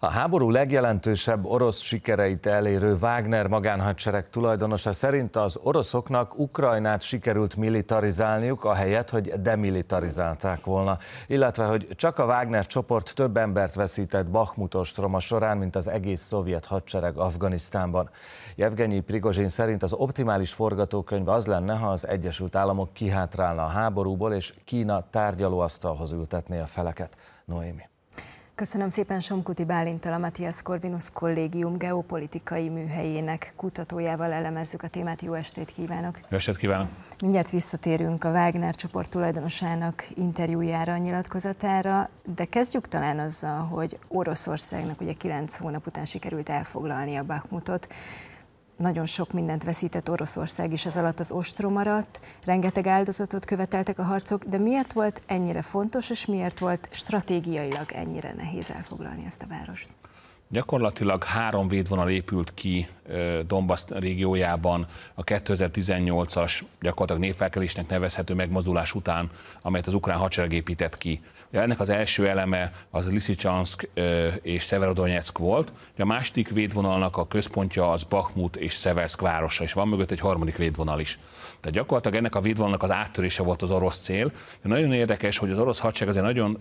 A háború legjelentősebb orosz sikereit elérő Wagner magánhadsereg tulajdonosa szerint az oroszoknak Ukrajnát sikerült militarizálniuk, ahelyett, hogy demilitarizálták volna, illetve hogy csak a Wagner csoport több embert veszített Bakhmut ostroma során, mint az egész szovjet hadsereg Afganisztánban. Jevgenyi Prigozsin szerint az optimális forgatókönyv az lenne, ha az Egyesült Államok kihátrálna a háborúból, és Kína tárgyalóasztalhoz ültetné a feleket. Noémi. Köszönöm szépen Somkuti Bálintal, a Matthias Corvinus Kollégium geopolitikai műhelyének kutatójával elemezzük a témát. Jó estét kívánok! Jó estét kívánok! Mindjárt visszatérünk a Wagner csoport tulajdonosának interjújára, nyilatkozatára, de kezdjük talán azzal, hogy Oroszországnak ugye 9 hónap után sikerült elfoglalni a Bakhmutot nagyon sok mindent veszített Oroszország is az alatt az ostrom maradt, rengeteg áldozatot követeltek a harcok, de miért volt ennyire fontos, és miért volt stratégiailag ennyire nehéz elfoglalni ezt a várost? Gyakorlatilag három védvonal épült ki Donbass régiójában a 2018-as gyakorlatilag névfelkelésnek nevezhető megmozdulás után, amelyet az ukrán hadsereg épített ki. Ja, ennek az első eleme az Lisicsansk és Severodonetsk volt, a második védvonalnak a központja az Bakhmut és Szeverszk városa, és van mögött egy harmadik védvonal is. Tehát gyakorlatilag ennek a védvonalnak az áttörése volt az orosz cél. De nagyon érdekes, hogy az orosz hadsereg azért nagyon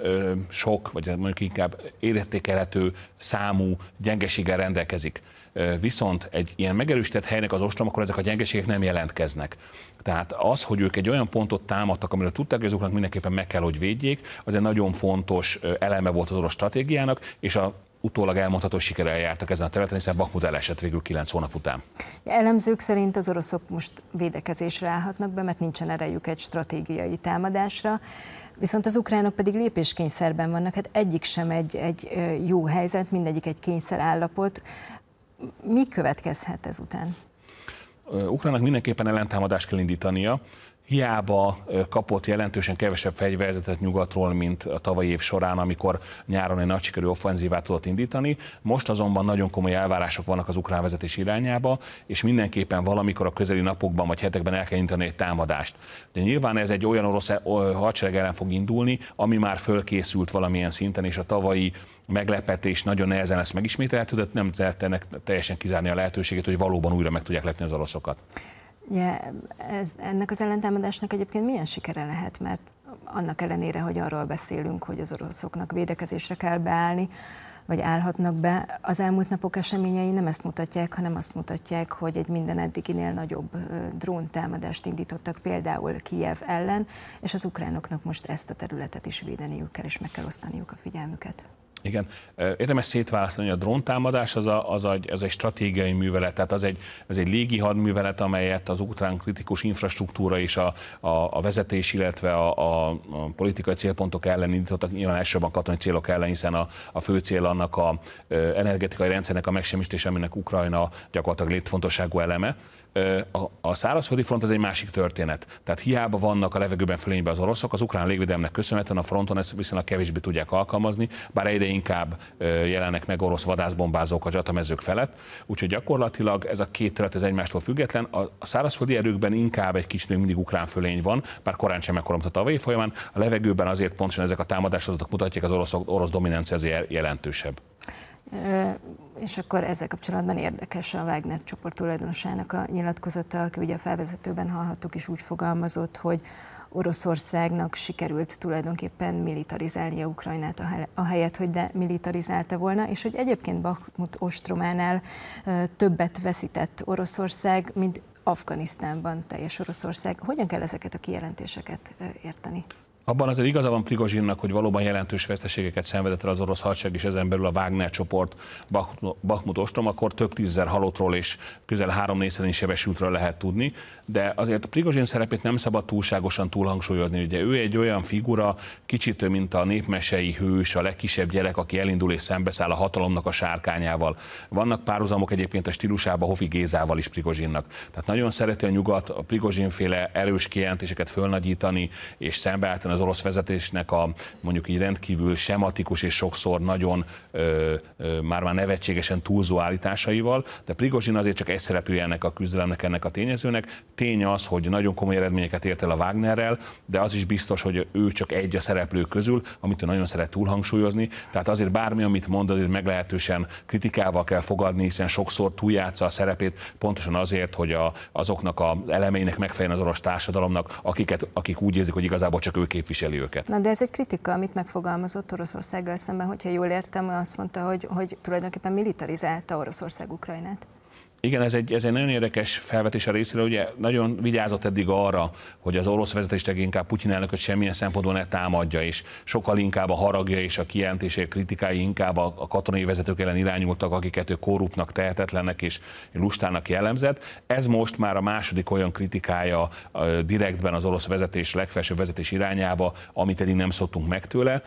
sok, vagy mondjuk inkább értékelhető számú gyengeséggel rendelkezik. Viszont egy ilyen megerősített helynek az ostrom, akkor ezek a gyengeségek nem jelentkeznek. Tehát az, hogy ők egy olyan pontot támadtak, amire tudták, hogy azoknak mindenképpen meg kell, hogy védjék, az egy nagyon fontos eleme volt az orosz stratégiának, és a utólag elmondható sikerrel jártak ezen a területen, hiszen Bakmut elesett végül 9 hónap után. Elemzők szerint az oroszok most védekezésre állhatnak be, mert nincsen erejük egy stratégiai támadásra, viszont az ukránok pedig lépéskényszerben vannak, hát egyik sem egy, egy jó helyzet, mindegyik egy kényszer állapot. Mi következhet ezután? Ukrának mindenképpen ellentámadást kell indítania, hiába kapott jelentősen kevesebb fegyverzetet nyugatról, mint a tavalyi év során, amikor nyáron egy nagy sikerű offenzívát tudott indítani. Most azonban nagyon komoly elvárások vannak az ukrán vezetés irányába, és mindenképpen valamikor a közeli napokban vagy hetekben el kell indítani egy támadást. De nyilván ez egy olyan orosz hadsereg ellen fog indulni, ami már fölkészült valamilyen szinten, és a tavalyi meglepetés nagyon nehezen lesz megismételhető, de nem lehet ennek teljesen kizárni a lehetőséget, hogy valóban újra meg tudják lepni az oroszokat. Ja, ez, ennek az ellentámadásnak egyébként milyen sikere lehet, mert annak ellenére, hogy arról beszélünk, hogy az oroszoknak védekezésre kell beállni, vagy állhatnak be, az elmúlt napok eseményei nem ezt mutatják, hanem azt mutatják, hogy egy minden eddiginél nagyobb dróntámadást indítottak például Kijev ellen, és az ukránoknak most ezt a területet is védeniük kell, és meg kell osztaniuk a figyelmüket. Igen, érdemes szétválasztani, a dróntámadás az, a, az, egy, az egy stratégiai művelet, tehát az egy, ez egy légi hadművelet, amelyet az ukrán kritikus infrastruktúra és a, a, a vezetés, illetve a, a, a politikai célpontok ellen indítottak, nyilván elsősorban katonai célok ellen, hiszen a, a fő cél annak a energetikai rendszernek a megsemmisítése, aminek Ukrajna gyakorlatilag létfontosságú eleme. A, a szárazföldi front ez egy másik történet. Tehát hiába vannak a levegőben fölényben az oroszok, az ukrán légvédelemnek köszönhetően a fronton ezt viszonylag kevésbé tudják alkalmazni, bár egyre inkább jelennek meg orosz vadászbombázók a csatamezők felett. Úgyhogy gyakorlatilag ez a két terület ez egymástól független. A szárazföldi erőkben inkább egy kicsit még mindig ukrán fölény van, bár korán sem ekkora, a tavalyi folyamán. A levegőben azért pontosan ezek a támadásokat mutatják, az orosz, orosz dominancia jelentősebb. És akkor ezzel kapcsolatban érdekes a Wagner csoport tulajdonosának a nyilatkozata, aki ugye a felvezetőben hallhattuk, is úgy fogalmazott, hogy Oroszországnak sikerült tulajdonképpen militarizálnia Ukrajnát a helyet, hogy de militarizálta volna, és hogy egyébként Bakhmut ostrománál többet veszített Oroszország, mint Afganisztánban teljes Oroszország. Hogyan kell ezeket a kijelentéseket érteni? Abban azért igaza van Prigozsinnak, hogy valóban jelentős veszteségeket szenvedett el az orosz hadsereg, és ezen belül a Wagner csoport Bakhmut ostrom, akkor több tízzer halottról és közel három négyszerén sebesültről lehet tudni, de azért a Prigozsin szerepét nem szabad túlságosan túlhangsúlyozni. Ugye ő egy olyan figura, kicsit mint a népmesei hős, a legkisebb gyerek, aki elindul és szembeszáll a hatalomnak a sárkányával. Vannak párhuzamok egyébként a stílusában, Hofi Gézával is Prigozsinnak. Tehát nagyon szereti a nyugat a Prigozsin féle erős kijelentéseket fölnagyítani és szembeállítani az orosz vezetésnek a mondjuk így rendkívül sematikus és sokszor nagyon ö, ö, már már nevetségesen túlzó állításaival, de Prigozsin azért csak egy szereplője ennek a küzdelemnek, ennek a tényezőnek. Tény az, hogy nagyon komoly eredményeket ért el a Wagnerrel, de az is biztos, hogy ő csak egy a szereplő közül, amit ő nagyon szeret túlhangsúlyozni. Tehát azért bármi, amit mond, azért meglehetősen kritikával kell fogadni, hiszen sokszor túljátsza a szerepét pontosan azért, hogy a, azoknak az elemeinek megfeleljen az orosz társadalomnak, akiket, akik úgy érzik, hogy igazából csak ők képviseli őket. Na de ez egy kritika, amit megfogalmazott Oroszországgal szemben, hogyha jól értem, azt mondta, hogy, hogy tulajdonképpen militarizálta Oroszország Ukrajnát. Igen, ez egy, ez egy nagyon érdekes felvetés a részéről, ugye nagyon vigyázott eddig arra, hogy az orosz vezetés inkább Putyin elnököt semmilyen szempontból ne támadja, és sokkal inkább a haragja és a kijelentések kritikái inkább a, a katonai vezetők ellen irányultak, akiket ő korruptnak, tehetetlennek és lustának jellemzett. Ez most már a második olyan kritikája direktben az orosz vezetés legfelsőbb vezetés irányába, amit eddig nem szoktunk meg tőle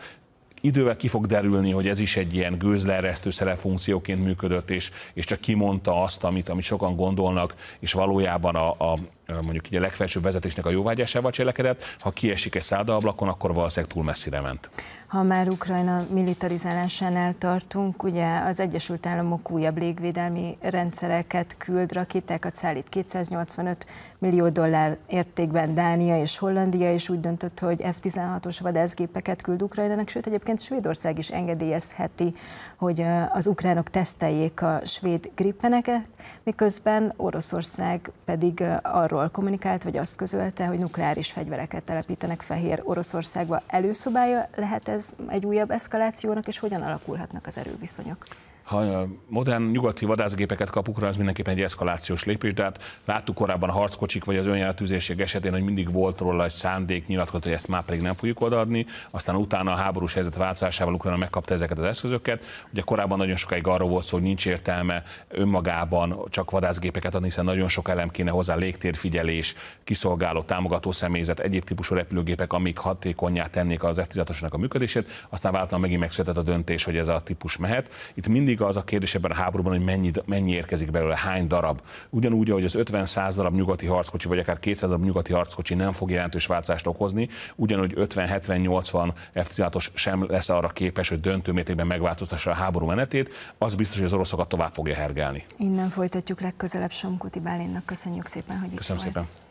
idővel ki fog derülni, hogy ez is egy ilyen gőzleresztőszere funkcióként működött, és, és csak kimondta azt, amit, amit sokan gondolnak, és valójában a, a mondjuk így a legfelsőbb vezetésnek a jóvágyásával cselekedett, ha kiesik egy szádaablakon, akkor valószínűleg túl messzire ment. Ha már Ukrajna militarizálásánál tartunk, ugye az Egyesült Államok újabb légvédelmi rendszereket küld, rakétákat szállít 285 millió dollár értékben Dánia és Hollandia is úgy döntött, hogy F-16-os vadászgépeket küld Ukrajnának, sőt egyébként Svédország is engedélyezheti, hogy az ukránok teszteljék a svéd grippeneket, miközben Oroszország pedig arról arról kommunikált, vagy azt közölte, hogy nukleáris fegyvereket telepítenek Fehér Oroszországba. Előszobája lehet ez egy újabb eszkalációnak, és hogyan alakulhatnak az erőviszonyok? ha modern nyugati vadászgépeket kap rá, az mindenképpen egy eszkalációs lépés, de hát láttuk korábban a harckocsik vagy az önjelentűzésség esetén, hogy mindig volt róla egy szándék nyilatkozat, hogy ezt már pedig nem fogjuk odaadni, aztán utána a háborús helyzet változásával Ukrajna megkapta ezeket az eszközöket. Ugye korábban nagyon sokáig arról volt szó, hogy nincs értelme önmagában csak vadászgépeket adni, hiszen nagyon sok elem kéne hozzá, légtérfigyelés, kiszolgáló, támogató személyzet, egyéb típusú repülőgépek, amik hatékonyá tennék az f a működését, aztán váltam megint megszületett a döntés, hogy ez a típus mehet. Itt mindig mindig az a kérdés ebben a háborúban, hogy mennyi, mennyi érkezik belőle, hány darab. Ugyanúgy, ahogy az 50-100 darab nyugati harckocsi, vagy akár 200 darab nyugati harckocsi nem fog jelentős változást okozni, ugyanúgy 50-70-80 F-16-os sem lesz arra képes, hogy döntő mértékben megváltoztassa a háború menetét, az biztos, hogy az oroszokat tovább fogja hergelni. Innen folytatjuk legközelebb Somkuti Bálénnak. Köszönjük szépen, hogy itt Köszönöm volt. szépen.